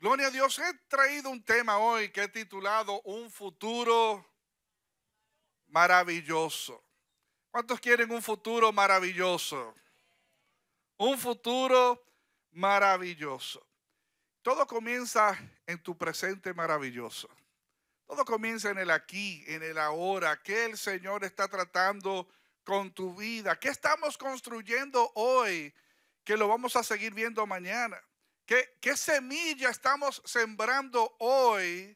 Gloria a Dios, he traído un tema hoy que he titulado Un futuro maravilloso. ¿Cuántos quieren un futuro maravilloso? Un futuro maravilloso. Todo comienza en tu presente maravilloso. Todo comienza en el aquí, en el ahora. ¿Qué el Señor está tratando con tu vida? ¿Qué estamos construyendo hoy que lo vamos a seguir viendo mañana? ¿Qué, semilla estamos sembrando hoy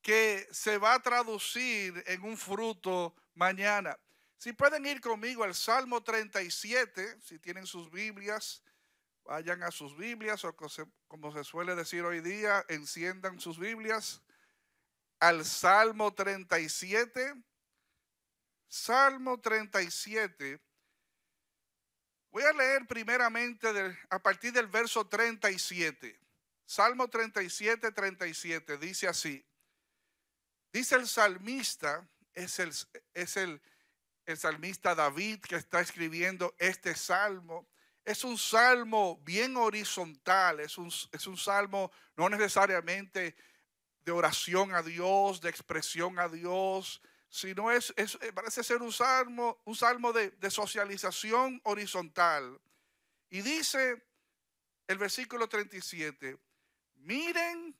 que se va a traducir en un fruto mañana? Si pueden ir conmigo al Salmo 37, si tienen sus Biblias, vayan a sus Biblias o como se suele decir hoy día, enciendan sus Biblias al Salmo 37. Salmo 37 Voy a leer primeramente a partir del verso 37. Salmo 37, 37 dice así. Dice el salmista, es el, es el, salmista David que está escribiendo este salmo. Es un salmo bien horizontal, es un, es un salmo no necesariamente de oración a Dios, de expresión a Dios, sino es, eh, parece ser un salmo, un salmo de, de socialización horizontal. Y dice el versículo 37, miren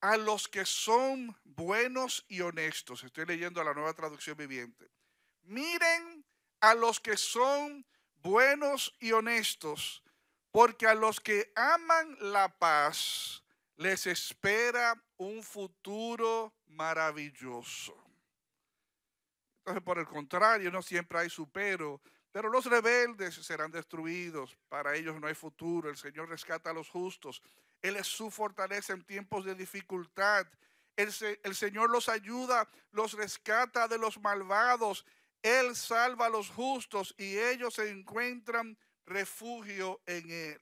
a los que son buenos y honestos. Estoy leyendo la nueva traducción viviente. Miren a los que son buenos y honestos, porque a los que aman la paz les espera un futuro maravilloso por el contrario, no siempre hay supero. Pero los rebeldes serán destruidos, para ellos no hay futuro. El Señor rescata a los justos. Él es su fortaleza en tiempos de dificultad. El, el, Señor los ayuda, los rescata de los malvados. Él salva a los justos y ellos se encuentran refugio en Él.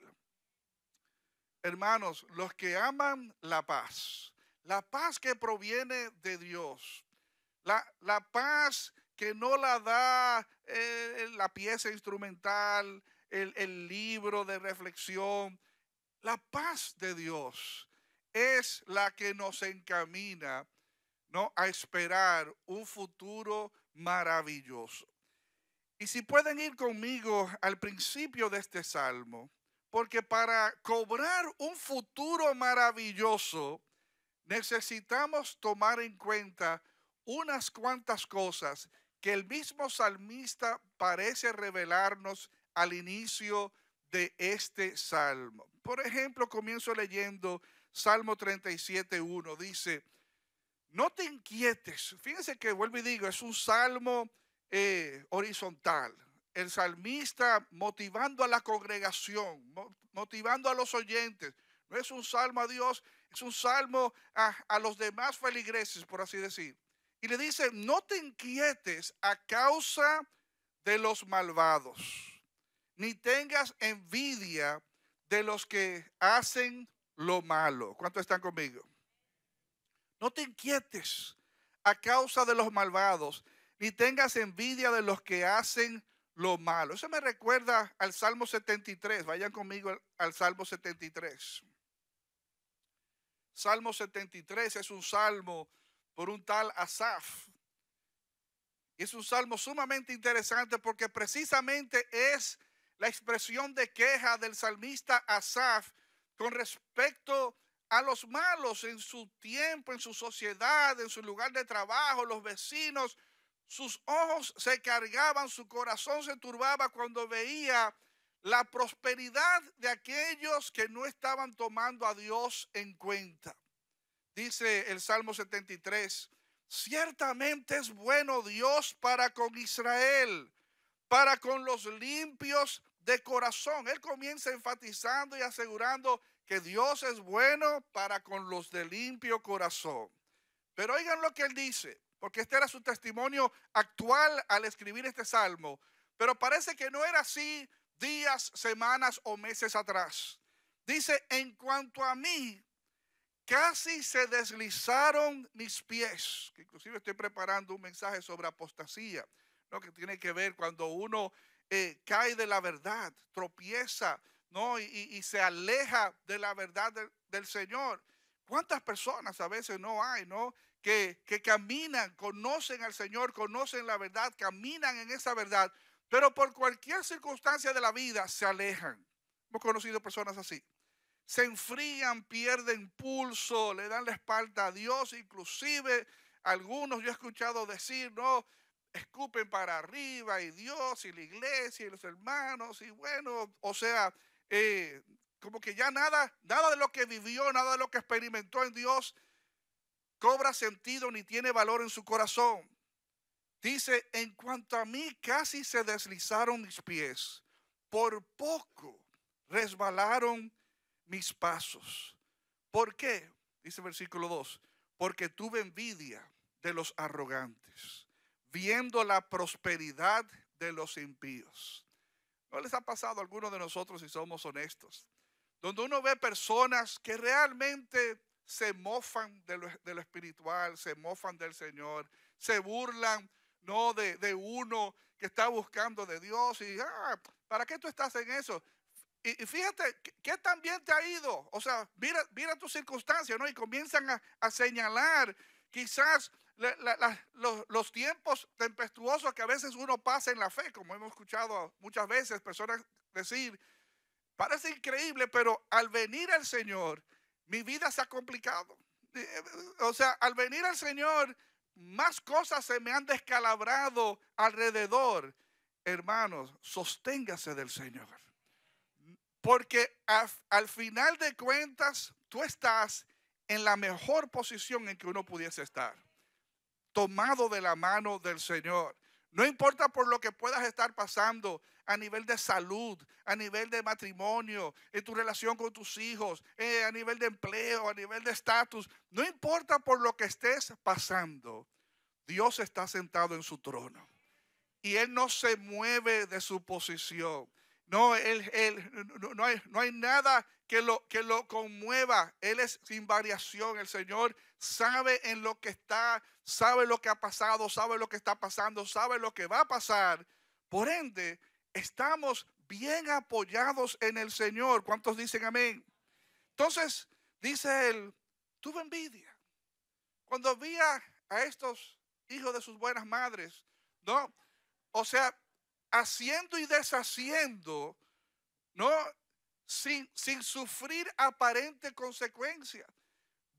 Hermanos, los que aman la paz, la paz que proviene de Dios, la, paz que no la da eh, eh, la pieza instrumental, el, libro de reflexión. La paz de Dios es la que nos encamina ¿no? a esperar un futuro maravilloso. Y si pueden ir conmigo al principio de este salmo, porque para cobrar un futuro maravilloso necesitamos tomar en cuenta unas cuantas cosas que el mismo salmista parece revelarnos al inicio de este salmo. Por ejemplo, comienzo leyendo Salmo 37.1. Dice, no te inquietes. Fíjense que vuelvo y digo, es un salmo eh, horizontal. El salmista motivando a la congregación, motivando a los oyentes. No es un salmo a Dios, es un salmo a, a los demás feligreses, por así decir. Y le dice, no te inquietes a causa de los malvados, ni tengas envidia de los que hacen lo malo. ¿Cuántos están conmigo? No te inquietes a causa de los malvados, ni tengas envidia de los que hacen lo malo. Eso me recuerda al Salmo 73. Vayan conmigo al, al Salmo 73. Salmo 73 es un salmo por un tal Asaf. Es un salmo sumamente interesante porque precisamente es la expresión de queja del salmista Asaf con respecto a los malos en su tiempo, en su sociedad, en su lugar de trabajo, los vecinos. Sus ojos se cargaban, su corazón se turbaba cuando veía la prosperidad de aquellos que no estaban tomando a Dios en cuenta. Dice el Salmo 73, ciertamente es bueno Dios para con Israel, para con los limpios de corazón. Él comienza enfatizando y asegurando que Dios es bueno para con los de limpio corazón. Pero oigan lo que él dice, porque este era su testimonio actual al escribir este salmo, pero parece que no era así días, semanas o meses atrás. Dice, en cuanto a mí, Casi se deslizaron mis pies. Inclusive estoy preparando un mensaje sobre apostasía, Lo que tiene que ver cuando uno eh, cae de la verdad, tropieza, ¿no? Y, se aleja de la verdad del Señor. ¿Cuántas personas a veces no hay, no? que caminan, conocen al Señor, conocen la verdad, caminan en esa verdad, pero por cualquier circunstancia de la vida se alejan. Hemos conocido personas así se enfrían, pierden pulso, le dan la espalda a Dios, inclusive algunos yo he escuchado decir, no, escupen para arriba y Dios y la iglesia y los hermanos y bueno, o sea, eh, como que ya nada, nada de lo que vivió, nada de lo que experimentó en Dios cobra sentido ni tiene valor en su corazón. Dice, en cuanto a mí casi se deslizaron mis pies, por poco resbalaron mis pasos. ¿Por qué? Dice versículo 2, porque tuve envidia de los arrogantes, viendo la prosperidad de los impíos. ¿No les ha pasado a alguno de nosotros, si somos honestos, donde uno ve personas que realmente se mofan de lo, espiritual, se mofan del Señor, se burlan, no de, de uno que está buscando de Dios y, ah, ¿para qué tú estás en eso? y, fíjate qué tan bien te ha ido. O sea, mira, mira tus circunstancias, ¿no? Y comienzan a, señalar quizás los, los, tiempos tempestuosos que a veces uno pasa en la fe, como hemos escuchado muchas veces personas decir, parece increíble, pero al venir al Señor, mi vida se ha complicado. Eh, eh, o sea, al venir al Señor, más cosas se me han descalabrado alrededor. Hermanos, sosténgase del Señor. Porque al, final de cuentas, tú estás en la mejor posición en que uno pudiese estar, tomado de la mano del Señor. No importa por lo que puedas estar pasando a nivel de salud, a nivel de matrimonio, en tu relación con tus hijos, eh, a nivel de empleo, a nivel de estatus. No importa por lo que estés pasando, Dios está sentado en su trono y Él no se mueve de su posición. No, él, no, hay, nada que lo, que lo conmueva. Él es sin variación. El Señor sabe en lo que está, sabe lo que ha pasado, sabe lo que está pasando, sabe lo que va a pasar. Por ende, estamos bien apoyados en el Señor. ¿Cuántos dicen amén? Entonces, dice él, tuvo envidia. Cuando vi a, a estos hijos de sus buenas madres, ¿no? O sea, haciendo y deshaciendo, ¿no? Sin, sufrir aparente consecuencia.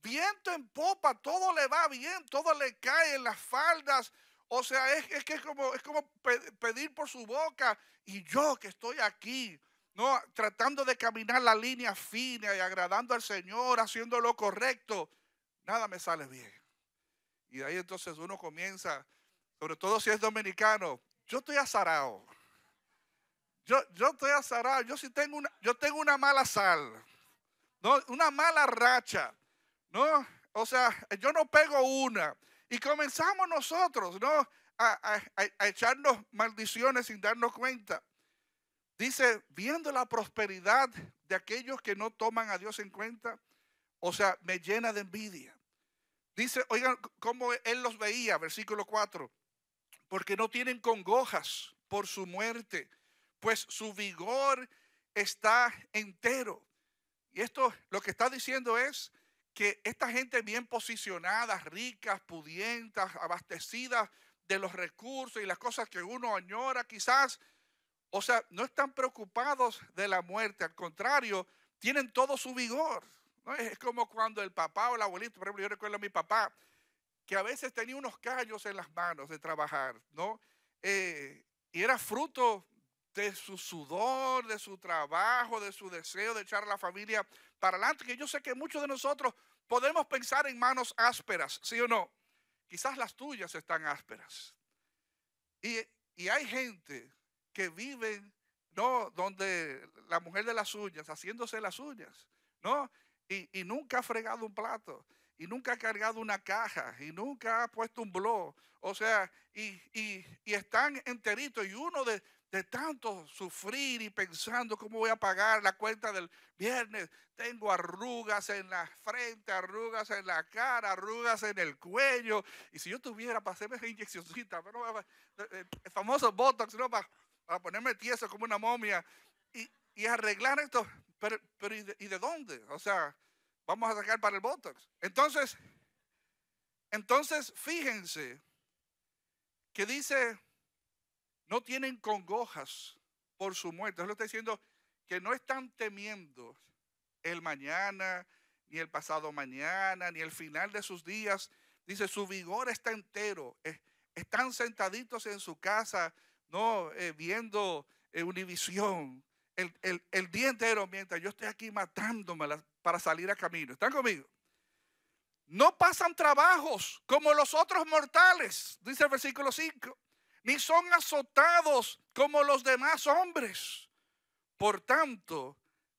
Viento en popa, todo le va bien, todo le cae en las faldas. O sea, es, que es como, es como pedir por su boca. Y yo que estoy aquí, ¿no? Tratando de caminar la línea fina y agradando al Señor, haciendo lo correcto, nada me sale bien. Y de ahí entonces uno comienza, sobre todo si es dominicano, yo estoy azarado. Yo, yo estoy azarado. Yo sí tengo una, yo tengo una mala sal. ¿no? Una mala racha. ¿no? O sea, yo no pego una. Y comenzamos nosotros, ¿no? A, echarnos maldiciones sin darnos cuenta. Dice, viendo la prosperidad de aquellos que no toman a Dios en cuenta, o sea, me llena de envidia. Dice, oigan, cómo él los veía, versículo 4 porque no tienen congojas por su muerte, pues su vigor está entero. Y esto lo que está diciendo es que esta gente bien posicionada, ricas, pudientas, abastecidas de los recursos y las cosas que uno añora quizás, o sea, no están preocupados de la muerte, al contrario, tienen todo su vigor. ¿no? Es como cuando el papá o el abuelito, por ejemplo, yo recuerdo a mi papá, que a veces tenía unos callos en las manos de trabajar, ¿no? Eh, y era fruto de su sudor, de su trabajo, de su deseo de echar a la familia para adelante, que yo sé que muchos de nosotros podemos pensar en manos ásperas, ¿sí o no? Quizás las tuyas están ásperas. Y, hay gente que vive, ¿no? Donde la mujer de las uñas, haciéndose las uñas, ¿no? Y, y nunca ha fregado un plato y nunca ha cargado una caja y nunca ha puesto un blog. O sea, y, y, y están enteritos y uno de, de, tanto sufrir y pensando cómo voy a pagar la cuenta del viernes. Tengo arrugas en la frente, arrugas en la cara, arrugas en el cuello. Y si yo tuviera para hacerme esa inyeccioncita, pero, eh, el famoso Botox, ¿no? Para, ponerme tieso como una momia y, y arreglar esto. Pero, pero ¿y ¿y de dónde? O sea, Vamos a sacar para el Botox. Entonces, entonces fíjense que dice, no tienen congojas por su muerte. Eso lo está diciendo que no están temiendo el mañana, ni el pasado mañana, ni el final de sus días. Dice, su vigor está entero. Eh, están sentaditos en su casa, no eh, viendo eh, Univisión, el, día entero mientras yo estoy aquí matándome para salir a camino. ¿Están conmigo? No pasan trabajos como los otros mortales, dice el versículo 5, ni son azotados como los demás hombres. Por tanto,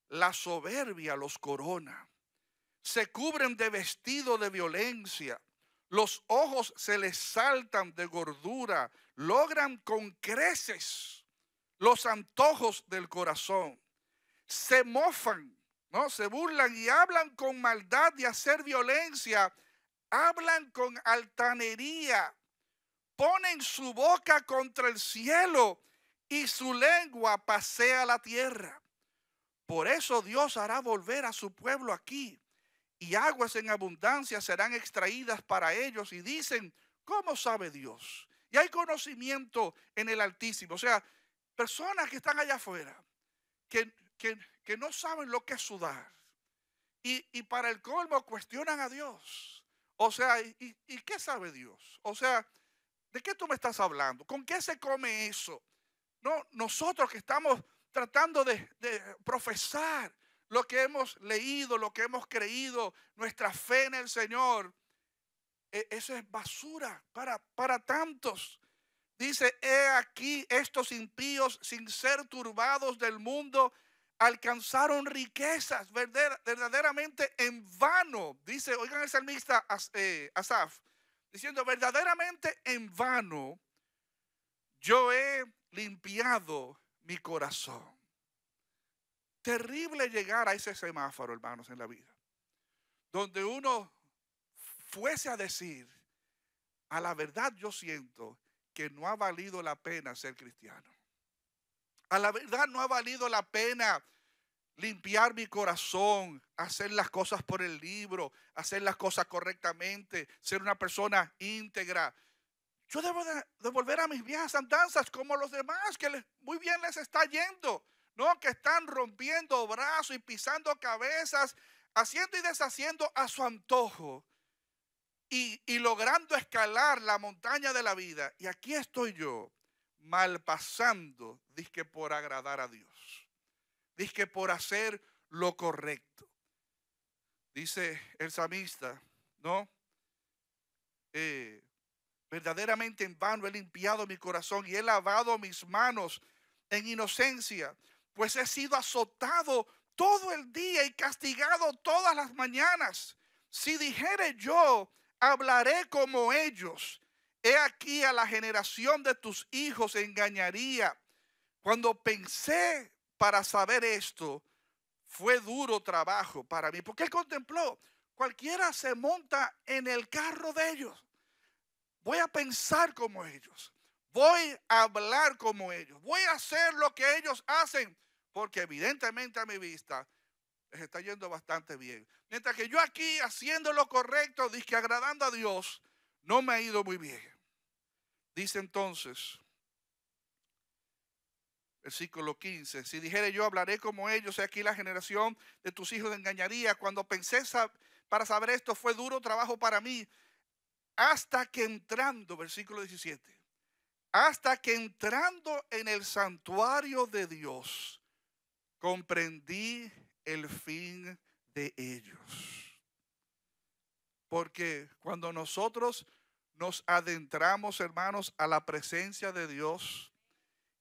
la soberbia los corona. Se cubren de vestido de violencia. Los ojos se les saltan de gordura. Logran con creces los antojos del corazón. Se mofan, ¿no? Se burlan y hablan con maldad de hacer violencia. Hablan con altanería. Ponen su boca contra el cielo y su lengua pasea la tierra. Por eso Dios hará volver a su pueblo aquí y aguas en abundancia serán extraídas para ellos y dicen, ¿cómo sabe Dios? Y hay conocimiento en el Altísimo. O sea, personas que están allá afuera, que, no saben lo que es sudar. Y, para el colmo cuestionan a Dios. O sea, ¿y, ¿y qué sabe Dios? O sea, ¿de qué tú me estás hablando? ¿Con qué se come eso? No, nosotros que estamos tratando de, profesar lo que hemos leído, lo que hemos creído, nuestra fe en el Señor, e, eso es basura para, para tantos. Dice, he aquí estos impíos, sin ser turbados del mundo, alcanzaron riquezas verdaderamente en vano. Dice, oigan el salmista eh, Asaf, diciendo, verdaderamente en vano yo he limpiado mi corazón. Terrible llegar a ese semáforo, hermanos, en la vida, donde uno fuese a decir, a la verdad yo siento que no ha valido la pena ser cristiano. A la verdad no ha valido la pena limpiar mi corazón, hacer las cosas por el libro, hacer las cosas correctamente, ser una persona íntegra. Yo debo devolver a mis viejas andanzas como los demás, que muy bien les está yendo, ¿no? Que están rompiendo brazos y pisando cabezas, haciendo y deshaciendo a su antojo y, logrando escalar la montaña de la vida. Y aquí estoy yo, malpasando, que por agradar a Dios, que por hacer lo correcto. Dice el samista, ¿no? Eh, verdaderamente en vano he limpiado mi corazón y he lavado mis manos en inocencia, pues he sido azotado todo el día y castigado todas las mañanas. Si dijere yo, hablaré como ellos. He aquí a la generación de tus hijos engañaría. Cuando pensé para saber esto, fue duro trabajo para mí. Porque contempló, cualquiera se monta en el carro de ellos. Voy a pensar como ellos. Voy a hablar como ellos. Voy a hacer lo que ellos hacen. Porque evidentemente a mi vista les está yendo bastante bien. Mientras que yo aquí haciendo lo correcto, que agradando a Dios, no me ha ido muy bien. Dice entonces, versículo 15, si dijere yo hablaré como ellos, he aquí la generación de tus hijos engañaría. Cuando pensé para saber esto fue duro trabajo para mí, hasta que entrando, versículo 17, hasta que entrando en el santuario de Dios, comprendí el fin de ellos. Porque cuando nosotros nos adentramos, hermanos, a la presencia de Dios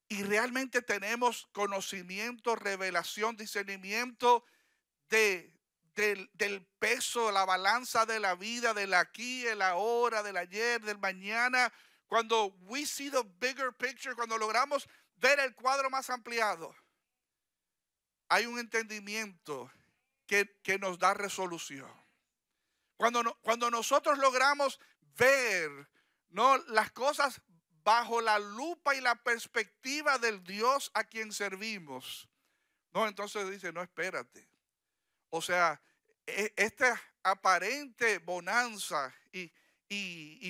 y realmente tenemos conocimiento, revelación, discernimiento de, del, del, peso, la balanza de la vida, del aquí, el ahora, del ayer, del mañana. Cuando we see the bigger picture, cuando logramos ver el cuadro más ampliado hay un entendimiento que, nos da resolución. Cuando, cuando nosotros logramos ver ¿no? las cosas bajo la lupa y la perspectiva del Dios a quien servimos, no, entonces dice, no, espérate. O sea, e, esta aparente bonanza y,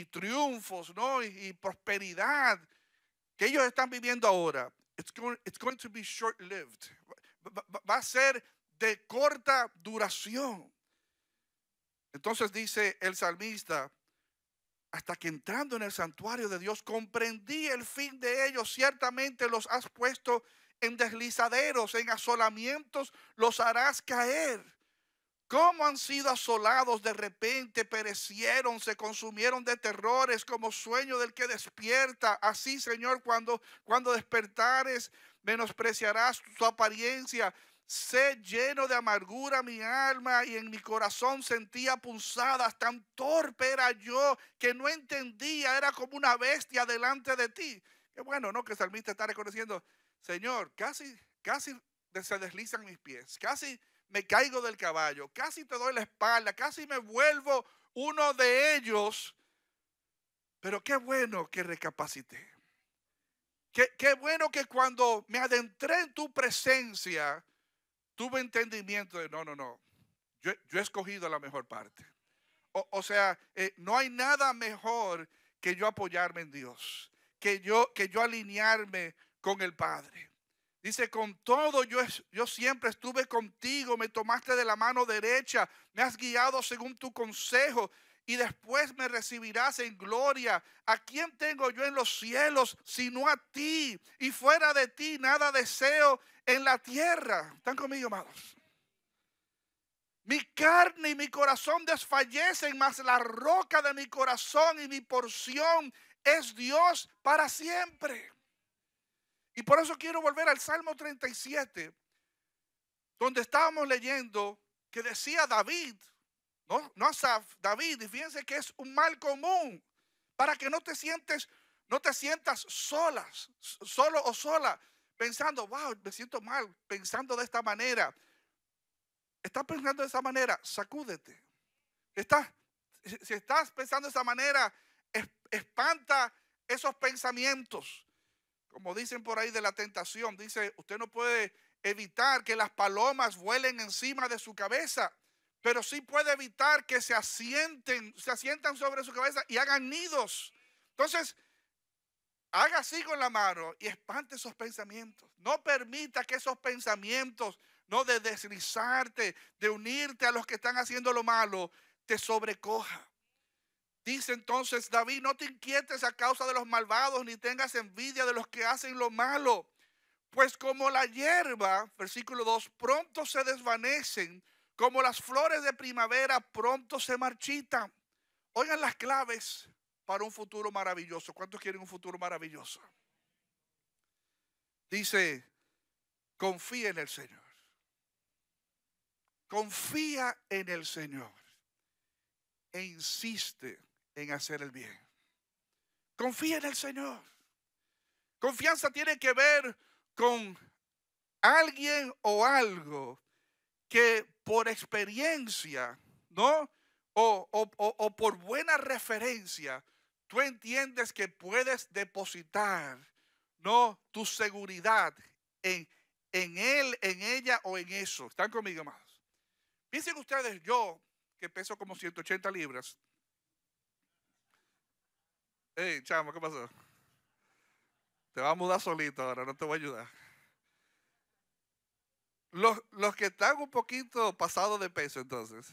triunfos, ¿no? Y, y, prosperidad que ellos están viviendo ahora, it's going, it's going to be short-lived va a ser de corta duración. Entonces dice el salmista, hasta que entrando en el santuario de Dios comprendí el fin de ellos, ciertamente los has puesto en deslizaderos, en asolamientos, los harás caer. ¿Cómo han sido asolados de repente? Perecieron, se consumieron de terrores como sueño del que despierta. Así, Señor, cuando, cuando despertares, menospreciarás su apariencia. Sé lleno de amargura mi alma y en mi corazón sentía punzadas. Tan torpe era yo que no entendía, era como una bestia delante de ti. Qué bueno, ¿no? Que el salmista está reconociendo, Señor, casi, casi se deslizan mis pies, casi me caigo del caballo, casi te doy la espalda, casi me vuelvo uno de ellos. Pero qué bueno que recapacité. Qué, bueno que cuando me adentré en tu presencia, tuve entendimiento de, no, no, no, yo, he escogido la mejor parte. O, sea, eh, no hay nada mejor que yo apoyarme en Dios, que yo, que yo alinearme con el Padre. Dice, con todo yo, yo siempre estuve contigo, me tomaste de la mano derecha, me has guiado según tu consejo y después me recibirás en gloria. ¿A quién tengo yo en los cielos sino a ti? Y fuera de ti nada deseo en la tierra. ¿Están conmigo, amados? Mi carne y mi corazón desfallecen, mas la roca de mi corazón y mi porción es Dios para siempre. Y por eso quiero volver al Salmo 37, donde estábamos leyendo que decía David, no, no David, y fíjense que es un mal común para que no te sientes, no te sientas solas, solo o sola, pensando, wow, me siento mal, pensando de esta manera. Estás pensando de esa manera, sacúdete. Estás, si estás pensando de esa manera, espanta esos pensamientos. Como dicen por ahí de la tentación, dice, usted no puede evitar que las palomas vuelen encima de su cabeza pero sí puede evitar que se asienten, se asientan sobre su cabeza y hagan nidos. Entonces, haga así con la mano y espante esos pensamientos. No permita que esos pensamientos, no de deslizarte, de unirte a los que están haciendo lo malo, te sobrecoja. Dice entonces David, no te inquietes a causa de los malvados, ni tengas envidia de los que hacen lo malo. Pues como la hierba, versículo 2, pronto se desvanecen, como las flores de primavera pronto se marchitan. Oigan las claves para un futuro maravilloso. ¿Cuántos quieren un futuro maravilloso? Dice, confía en el Señor. Confía en el Señor e insiste en hacer el bien. Confía en el Señor. Confianza tiene que ver con alguien o algo que por experiencia, ¿no? O, por buena referencia, tú entiendes que puedes depositar, ¿no? Tu seguridad en, él, en ella o en eso. ¿Están conmigo más? Dicen ustedes, yo, que peso como 180 libras. Hey, chamo, ¿qué pasó? Te vas a mudar solito ahora, no te voy a ayudar los, que están un poquito pasados de peso entonces,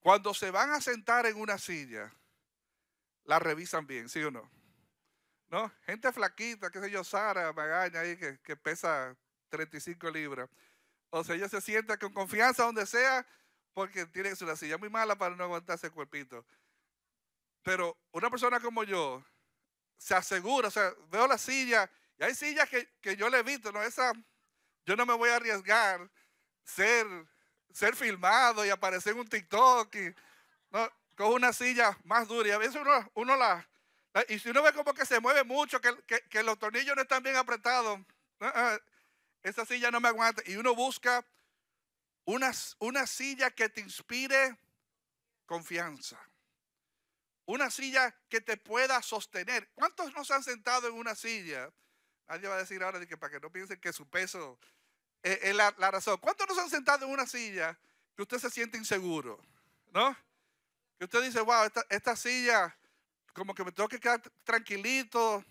cuando se van a sentar en una silla, la revisan bien, ¿sí o no? ¿No? Gente flaquita, qué sé yo, Sara Magaña ahí que, que pesa 35 libras. O sea, ella se sienta con confianza donde sea porque tiene una silla muy mala para no aguantarse el cuerpito. Pero una persona como yo se asegura, o sea, veo la silla y hay sillas que, que yo le evito, ¿no? Esa yo no me voy a arriesgar ser, ser filmado y aparecer en un TikTok y, con una silla más dura. Y a veces uno, la, Y si uno ve como que se mueve mucho, que, los tornillos no están bien apretados, ah, esa silla no me aguanta. Y uno busca una, una silla que te inspire confianza. Una silla que te pueda sostener. ¿Cuántos no se han sentado en una silla? Alguien va a decir ahora que para que no piensen que su peso la, razón. ¿Cuántos nos han sentado en una silla que usted se siente inseguro? ¿No? Que usted dice, wow, esta, silla, como que me tengo que quedar tranquilito,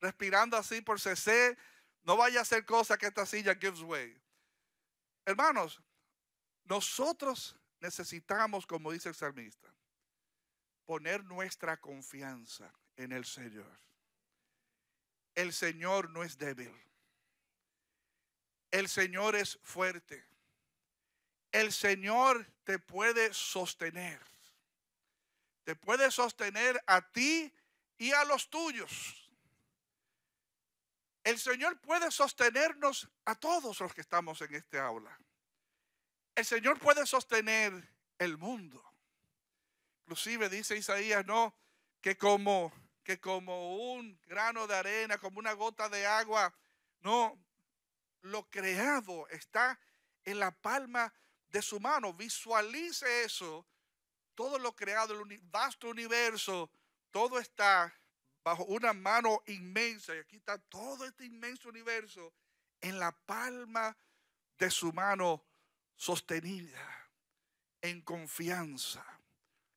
respirando así por CC, no vaya a hacer cosa que esta silla gives way. Hermanos, nosotros necesitamos, como dice el salmista, poner nuestra confianza en el Señor. El Señor no es débil. El Señor es fuerte. El Señor te puede sostener. Te puede sostener a ti y a los tuyos. El Señor puede sostenernos a todos los que estamos en este aula. El Señor puede sostener el mundo. Inclusive dice Isaías, ¿no? Que como, que como un grano de arena, como una gota de agua, no, lo creado está en la palma de su mano. Visualice eso. Todo lo creado, el vasto universo, todo está bajo una mano inmensa. Y aquí está todo este inmenso universo en la palma de su mano sostenida, en confianza.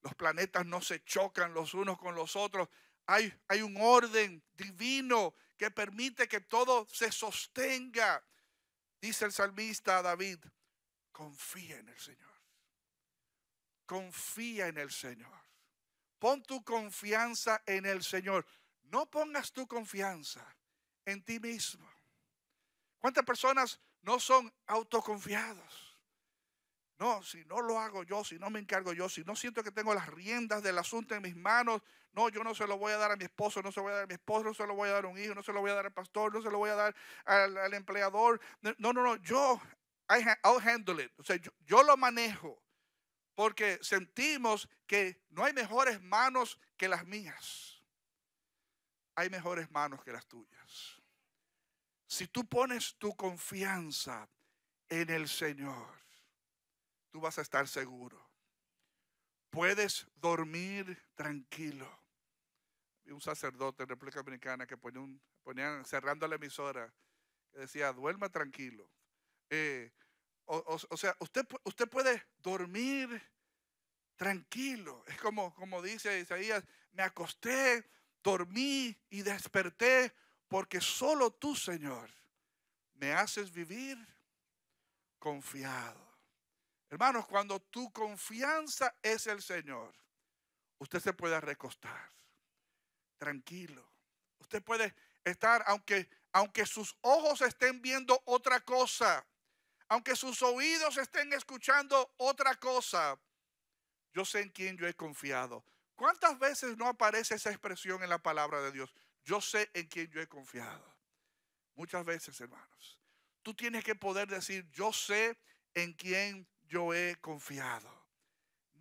Los planetas no se chocan los unos con los otros. Hay, hay un orden divino que permite que todo se sostenga. Dice el salmista a David, confía en el Señor. Confía en el Señor. Pon tu confianza en el Señor. No pongas tu confianza en ti mismo. ¿Cuántas personas no son autoconfiadas? No, si no lo hago yo, si no me encargo yo, si no siento que tengo las riendas del asunto en mis manos, no, yo no se lo voy a dar a mi esposo, no se lo voy a dar a mi esposo, no se lo voy a dar a un hijo, no se lo voy a dar al pastor, no se lo voy a dar al, empleador. No, no, no, yo, I'll handle it. O sea, yo lo manejo porque sentimos que no hay mejores manos que las mías. Hay mejores manos que las tuyas. Si tú pones tu confianza en el Señor, tú vas a estar seguro. Puedes dormir tranquilo. Vi un sacerdote en República Dominicana que ponía, un, cerrando la emisora, que decía, duerma tranquilo. Eh, o, sea, usted, usted puede dormir tranquilo. Es como, como dice Isaías, me acosté, dormí y desperté porque solo tú, Señor, me haces vivir confiado. Hermanos, cuando tu confianza es el Señor, usted se puede recostar tranquilo. Usted puede estar, aunque, aunque sus ojos estén viendo otra cosa, aunque sus oídos estén escuchando otra cosa, yo sé en quién yo he confiado. ¿Cuántas veces no aparece esa expresión en la palabra de Dios? Yo sé en quién yo he confiado. Muchas veces, hermanos. Tú tienes que poder decir, yo sé en quién yo he confiado.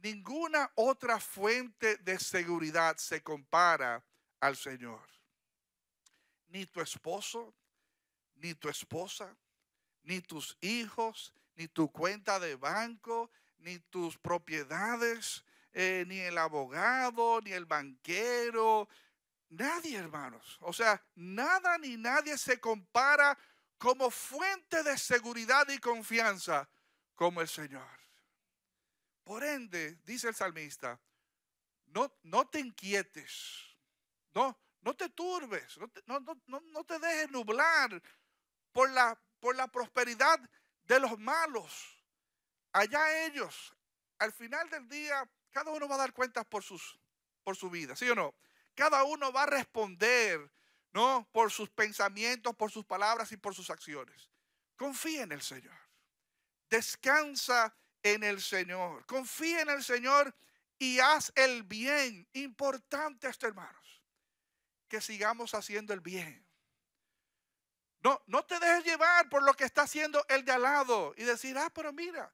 Ninguna otra fuente de seguridad se compara al Señor. Ni tu esposo, ni tu esposa, ni tus hijos, ni tu cuenta de banco, ni tus propiedades, eh, ni el abogado, ni el banquero. Nadie, hermanos. O sea, nada ni nadie se compara como fuente de seguridad y confianza como el Señor. Por ende, dice el salmista, no, no te inquietes, no, no te turbes, no te, dejes nublar por la, por la prosperidad de los malos. Allá ellos, al final del día, cada uno va a dar cuentas por, sus, por su vida, ¿sí o no? Cada uno va a responder, ¿no? Por sus pensamientos, por sus palabras y por sus acciones. Confía en el Señor. Descansa en el Señor. Confía en el Señor y haz el bien. Importante esto, hermanos. Que sigamos haciendo el bien. No, no te dejes llevar por lo que está haciendo el de al lado y decir, ah, pero mira,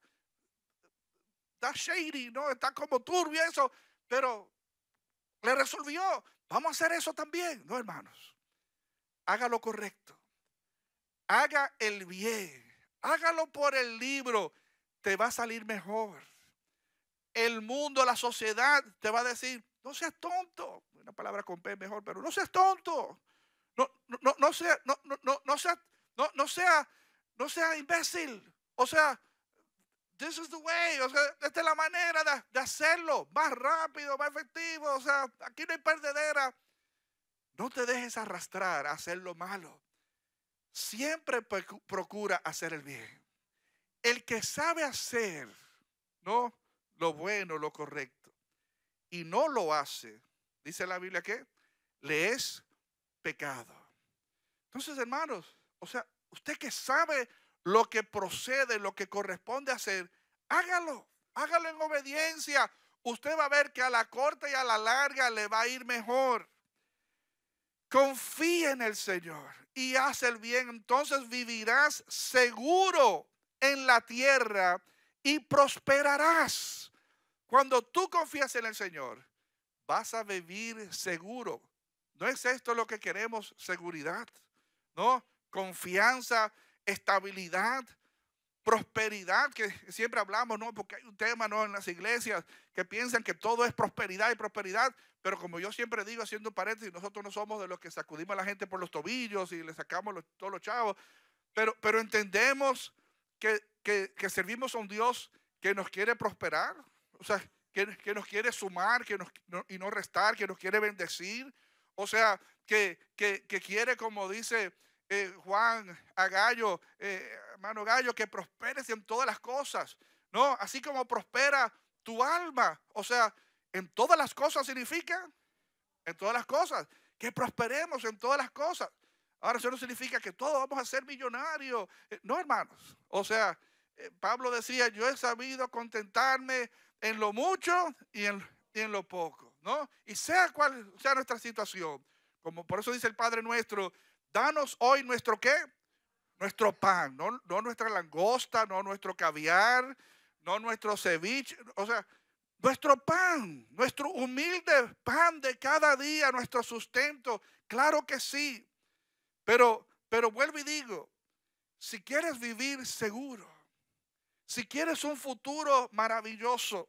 está shady, ¿no? Está como turbio eso, pero le resolvió. Vamos a hacer eso también, ¿no, hermanos? Haga lo correcto. Haga el bien. Hágalo por el libro, te va a salir mejor. El mundo, la sociedad te va a decir, no seas tonto. Una palabra con P mejor, pero no seas tonto. No, no, no, sea, no, no, no, sea, no, sea, no sea imbécil. O sea, this is the way. O sea, esta es la manera de, de hacerlo. Más rápido, más efectivo. O sea, aquí no hay perdedera. No te dejes arrastrar a hacer lo malo siempre procura hacer el bien. El que sabe hacer, ¿no? Lo bueno, lo correcto, y no lo hace, dice la Biblia que le es pecado. Entonces, hermanos, o sea, usted que sabe lo que procede, lo que corresponde hacer, hágalo, hágalo en obediencia. Usted va a ver que a la corta y a la larga le va a ir mejor. Confía en el Señor y haz el bien, entonces vivirás seguro en la tierra y prosperarás. Cuando tú confías en el Señor, vas a vivir seguro. ¿No es esto lo que queremos? Seguridad, ¿no? Confianza, estabilidad, prosperidad, que siempre hablamos, ¿no? Porque hay un tema, ¿no? En las iglesias que piensan que todo es prosperidad y prosperidad, pero como yo siempre digo, haciendo un paréntesis, nosotros no somos de los que sacudimos a la gente por los tobillos y le sacamos todos los chavos, pero, pero entendemos que, servimos a un Dios que nos quiere prosperar, o sea, que, que nos quiere sumar que y no restar, que nos quiere bendecir, o sea, que, que quiere, como dice eh, Juan, a Gallo, eh, hermano Gallo, que prosperes en todas las cosas, ¿no? Así como prospera tu alma, o sea, en todas las cosas significa, en todas las cosas, que prosperemos en todas las cosas. Ahora eso no significa que todos vamos a ser millonarios, eh, no hermanos, o sea, Pablo decía, yo he sabido contentarme en lo mucho y en, y en lo poco, ¿no? Y sea cual sea nuestra situación, como por eso dice el Padre nuestro, danos hoy nuestro qué? Nuestro pan, no, nuestra langosta, no nuestro caviar, no nuestro ceviche, o sea, nuestro pan, nuestro humilde pan de cada día, nuestro sustento, claro que sí. Pero, pero vuelvo y digo, si quieres vivir seguro, si quieres un futuro maravilloso,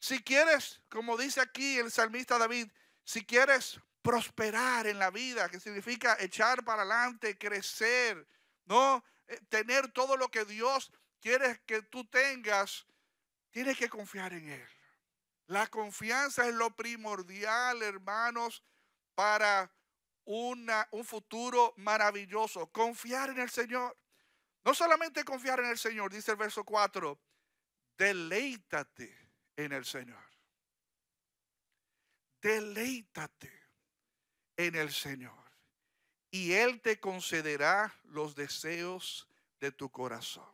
si quieres, como dice aquí el salmista David, si quieres prosperar en la vida, que significa echar para adelante, crecer, ¿no? Eh, tener todo lo que Dios quiere que tú tengas, tienes que confiar en Él. La confianza es lo primordial, hermanos, para una, un futuro maravilloso. Confiar en el Señor. No solamente confiar en el Señor, dice el verso 4, deleítate en el Señor. Deleítate en el Señor. Y Él te concederá los deseos de tu corazón.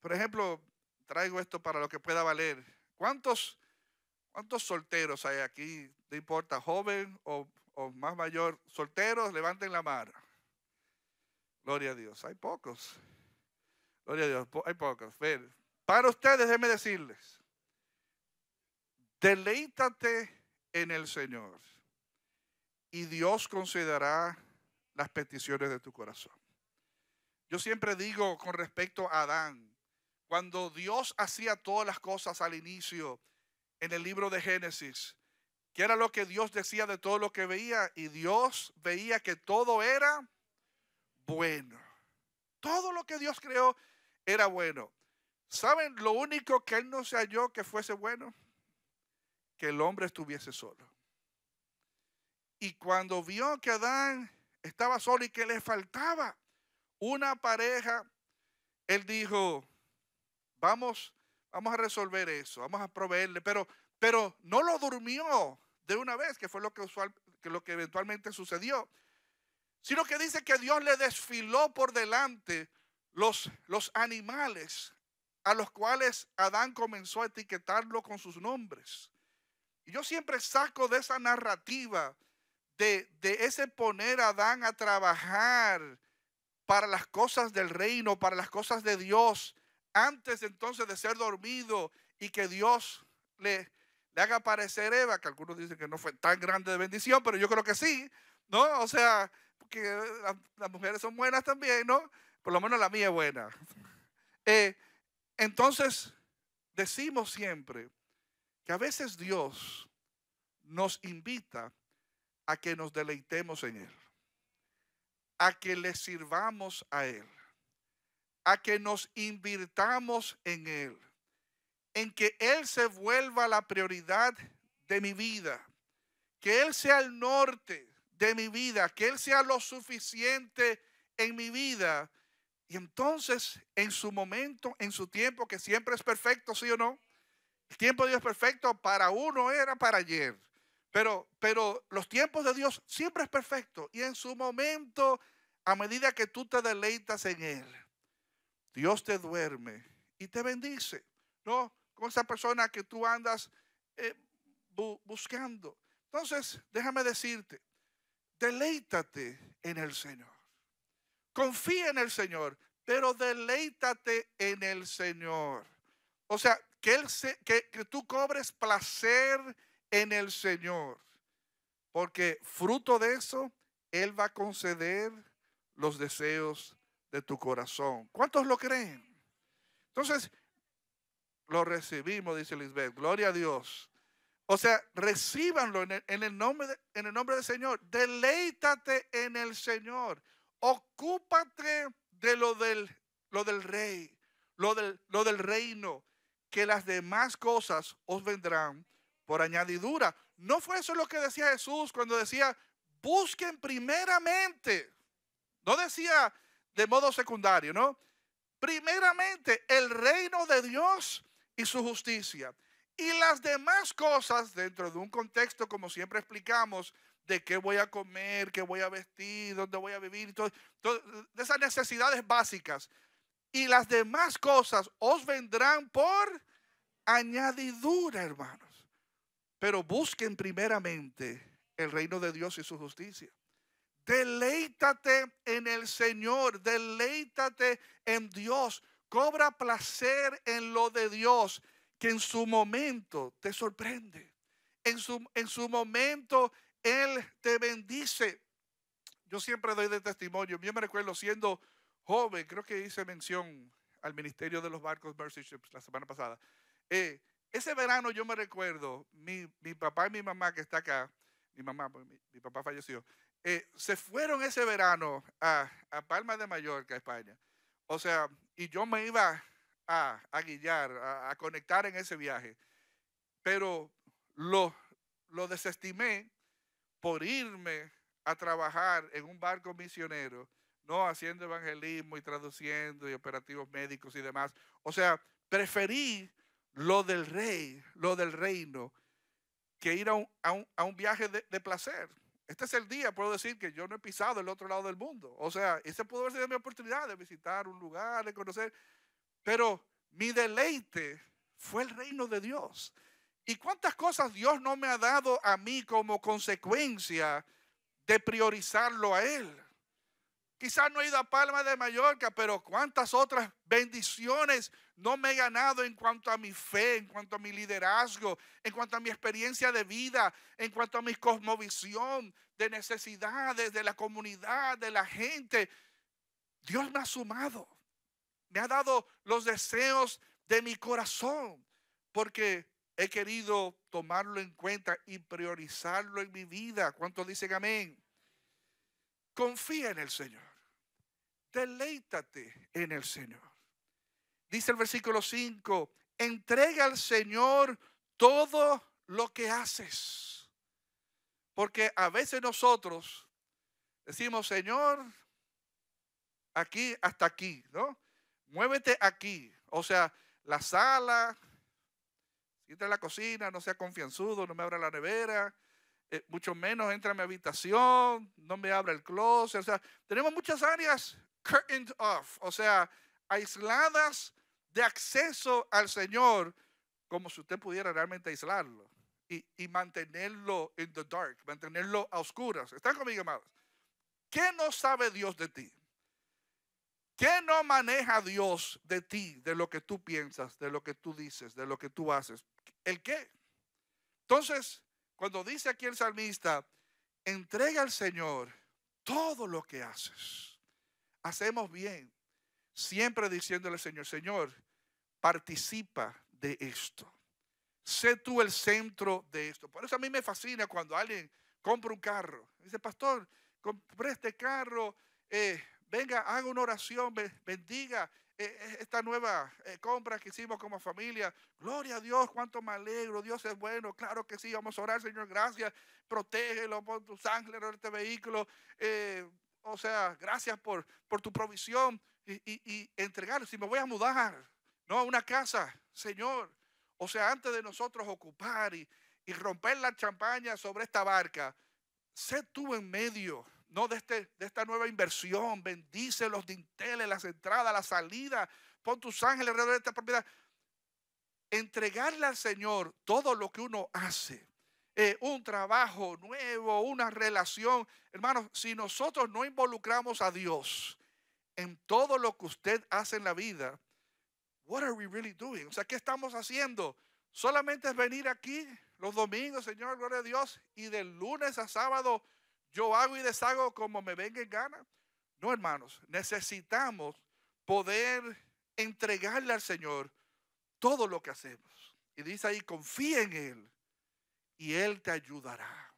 Por ejemplo, traigo esto para lo que pueda valer. ¿Cuántos, cuántos solteros hay aquí? No importa, joven o, más mayor. Solteros, levanten la mano. Gloria a Dios. Hay pocos. Gloria a Dios. Hay pocos. Para ustedes, déjenme decirles. Deleítate en el Señor y Dios considerará las peticiones de tu corazón. Yo siempre digo con respecto a Adán, cuando Dios hacía todas las cosas al inicio en el libro de Génesis, que era lo que Dios decía de todo lo que veía, y Dios veía que todo era bueno. Todo lo que Dios creó era bueno. ¿Saben lo único que Él no se halló que fuese bueno? Que el hombre estuviese solo. Y cuando vio que Adán estaba solo y que le faltaba una pareja, él dijo, vamos, vamos a resolver eso, vamos a proveerle, pero, pero no lo durmió de una vez, que fue lo que, usual, que lo que eventualmente sucedió, sino que dice que Dios le desfiló por delante los, los animales a los cuales Adán comenzó a etiquetarlo con sus nombres. Y yo siempre saco de esa narrativa de, ese poner a Adán a trabajar para las cosas del reino, para las cosas de Dios, antes entonces de ser dormido y que Dios le, haga aparecer Eva, que algunos dicen que no fue tan grande de bendición, pero yo creo que sí, ¿no? O sea, que eh, las mujeres son buenas también, ¿no? Por lo menos la mía es buena. Eh, entonces, decimos siempre que a veces Dios nos invita a que nos deleitemos en Él, a que le sirvamos a Él, a que nos invirtamos en Él, en que Él se vuelva la prioridad de mi vida, que Él sea el norte de mi vida, que Él sea lo suficiente en mi vida. Y entonces, en su momento, en su tiempo, que siempre es perfecto, ¿sí o no? El tiempo de Dios es perfecto para uno, era para ayer. Pero, los tiempos de Dios siempre es perfecto y en su momento, a medida que tú te deleitas en Él, Dios te duerme y te bendice, ¿no? Con esa persona que tú andas eh, buscando. Entonces, déjame decirte, deleítate en el Señor. Confía en el Señor, pero deleítate en el Señor. O sea, que, él se, que tú cobres placer en el Señor, porque fruto de eso, Él va a conceder los deseos de tu corazón. ¿Cuántos lo creen? Entonces, lo recibimos, dice Lisbeth, gloria a Dios. O sea, recíbanlo en el, nombre en el nombre del Señor. Deleítate en el Señor. Ocúpate de lo del, lo del rey, lo del, lo del reino, que las demás cosas os vendrán por añadidura. ¿No fue eso lo que decía Jesús cuando decía, busquen primeramente? No decía de modo secundario, ¿no? Primeramente el reino de Dios y su justicia. Y las demás cosas, dentro de un contexto, como siempre explicamos, de qué voy a comer, qué voy a vestir, dónde voy a vivir, de esas necesidades básicas. Y las demás cosas os vendrán por añadidura, hermanos. Pero busquen primeramente el reino de Dios y su justicia. Deleítate en el Señor, deleítate en Dios, cobra placer en lo de Dios, que en su momento te sorprende. En su, en su momento Él te bendice. Yo siempre doy de testimonio. Yo me recuerdo siendo joven, creo que hice mención al Ministerio de los Barcos Mercy Ships la semana pasada. Eh, ese verano yo me recuerdo, mi, papá y mi mamá que está acá, mi mamá, pues, mi, papá falleció, eh, se fueron ese verano a, Palma de Mallorca, España. O sea, y yo me iba a, a guiar, a, conectar en ese viaje. Pero lo, lo desestimé por irme a trabajar en un barco misionero, no haciendo evangelismo y traduciendo y operativos médicos y demás. O sea, preferí lo del rey, lo del reino, que ir a un, viaje de, placer. Este es el día, puedo decir que yo no he pisado el otro lado del mundo. O sea, ese pudo haber sido mi oportunidad de visitar un lugar, de conocer. Pero mi deleite fue el reino de Dios. ¿Y cuántas cosas Dios no me ha dado a mí como consecuencia de priorizarlo a Él? Quizás no he ido a Palma de Mallorca, pero cuántas otras bendiciones no me he ganado en cuanto a mi fe, en cuanto a mi liderazgo, en cuanto a mi experiencia de vida, en cuanto a mi cosmovisión de necesidades de la comunidad, de la gente. Dios me ha sumado. Me ha dado los deseos de mi corazón porque he querido tomarlo en cuenta y priorizarlo en mi vida. ¿Cuántos dicen amén? Confía en el Señor. Deleítate en el Señor dice el versículo 5, entrega al Señor todo lo que haces. Porque a veces nosotros decimos, Señor, aquí hasta aquí, ¿no? Muévete aquí. O sea, la sala, entra en la cocina, no sea confianzudo, no me abra la nevera, eh, mucho menos entra a mi habitación, no me abra el closet. O sea, tenemos muchas áreas curtained off, o sea, aisladas de acceso al Señor como si usted pudiera realmente aislarlo y, mantenerlo en the dark, mantenerlo a oscuras. ¿Están conmigo, amados? ¿Qué no sabe Dios de ti? ¿Qué no maneja Dios de ti, de lo que tú piensas, de lo que tú dices, de lo que tú haces? ¿El qué? Entonces, cuando dice aquí el salmista, entrega al Señor todo lo que haces. Hacemos bien, siempre diciéndole Señor, Señor, participa de esto. Sé tú el centro de esto. Por eso a mí me fascina cuando alguien compra un carro. Dice, pastor, compré este carro, eh, venga, haga una oración, bendiga eh, eh, esta nueva compra que hicimos como familia. Gloria a Dios, cuánto me alegro, Dios es bueno, claro que sí, vamos a orar, Señor, gracias, protégelo, pon tu sangre en este vehículo. o sea, gracias por, por tu provisión y, y, Si me voy a mudar, no a una casa, Señor. O sea, antes de nosotros ocupar y, romper la champaña sobre esta barca, sé tú en medio. No de, este, esta nueva inversión, bendice los dinteles, las entradas, las salidas, pon tus ángeles alrededor de esta propiedad entregarle al Señor todo lo que uno hace. Eh, un trabajo nuevo, una relación. Hermanos, si nosotros no involucramos a Dios en todo lo que usted hace en la vida, what are we really doing? O sea, ¿qué estamos haciendo? Solamente es venir aquí los domingos, Señor, gloria a Dios, y de lunes a sábado yo hago y deshago como me venga en gana. No, hermanos, necesitamos poder entregarle al Señor todo lo que hacemos. Y dice ahí, confía en Él y Él te ayudará.